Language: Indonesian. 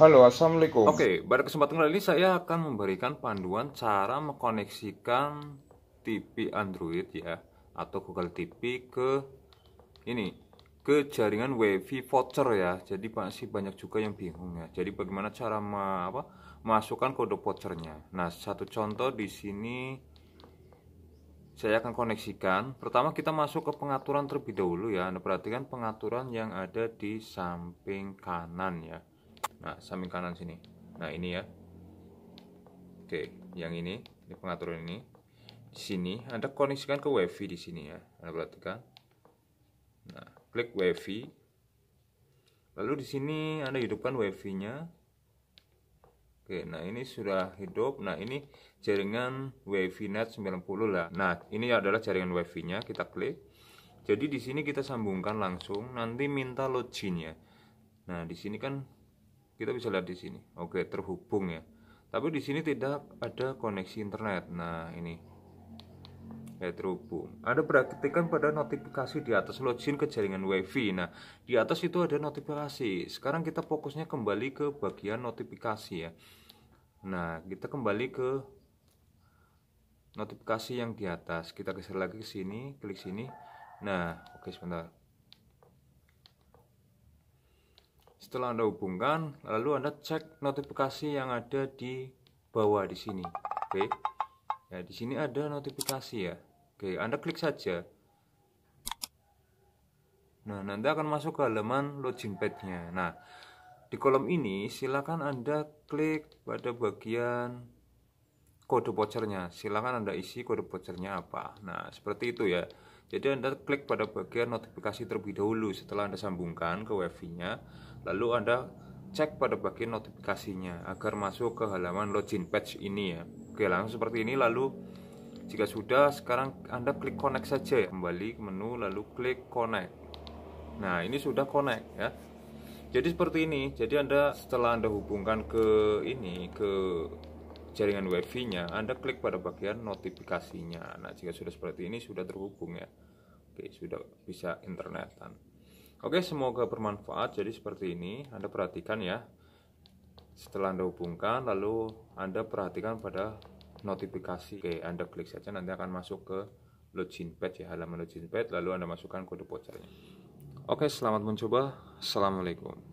Halo, Assalamualaikum. Oke, pada kesempatan kali ini saya akan memberikan panduan cara mengkoneksikan TV Android ya atau Google TV ke ini ke jaringan WiFi voucher ya. Jadi masih banyak juga yang bingung ya. Jadi bagaimana cara ma apa masukkan kode vouchernya. Nah, satu contoh di sini saya akan koneksikan. Pertama kita masuk ke pengaturan terlebih dahulu ya. Anda nah, perhatikan pengaturan yang ada di samping kanan ya Nah, samping kanan sini. Nah, ini ya. Oke, yang ini, ini pengaturan ini. Di sini Anda koneksikan ke WiFi di sini ya. Anda perhatikan. Nah, klik WiFi. Lalu di sini Anda hidupkan WiFi-nya. Oke, nah ini sudah hidup. Nah, ini jaringan WiFi Net 90 lah. Nah, ini adalah jaringan WiFi-nya. Kita klik. Jadi di sini kita sambungkan langsung. Nanti minta login ya. Nah, di sini kan kita bisa lihat di sini. Oke, terhubung ya. Tapi di sini tidak ada koneksi internet. Nah, ini. Ya, terhubung. Ada perhatikan pada notifikasi di atas login ke jaringan WiFi. Nah, di atas itu ada notifikasi. Sekarang kita fokusnya kembali ke bagian notifikasi ya. Nah, kita kembali ke notifikasi yang di atas. Kita geser lagi ke sini, klik sini. Nah, oke sebentar. Setelah Anda hubungkan, lalu Anda cek notifikasi yang ada di bawah di sini. Oke. Okay. Ya, di sini ada notifikasi ya. Oke, okay, Anda klik saja. Nah, nanti akan masuk ke halaman login page nya Nah, di kolom ini silakan Anda klik pada bagian kode vouchernya. Silakan Anda isi kode vouchernya apa. Nah, seperti itu ya. Jadi Anda klik pada bagian notifikasi terlebih dahulu setelah Anda sambungkan ke WiFi-nya, lalu Anda cek pada bagian notifikasinya agar masuk ke halaman login page ini ya. Oke, langsung seperti ini lalu jika sudah sekarang Anda klik connect saja ya. Kembali ke menu lalu klik connect. Nah, ini sudah connect ya. Jadi seperti ini. Jadi Anda setelah Anda hubungkan ke ini ke jaringan WiFi-nya, Anda klik pada bagian notifikasinya. Nah, jika sudah seperti ini sudah terhubung ya. Oke, sudah bisa internetan. Oke, semoga bermanfaat. Jadi seperti ini, Anda perhatikan ya. Setelah Anda hubungkan, lalu Anda perhatikan pada notifikasi. Oke, Anda klik saja nanti akan masuk ke login page ya, halaman login page lalu Anda masukkan kode vouchernya. Oke, selamat mencoba. Assalamualaikum.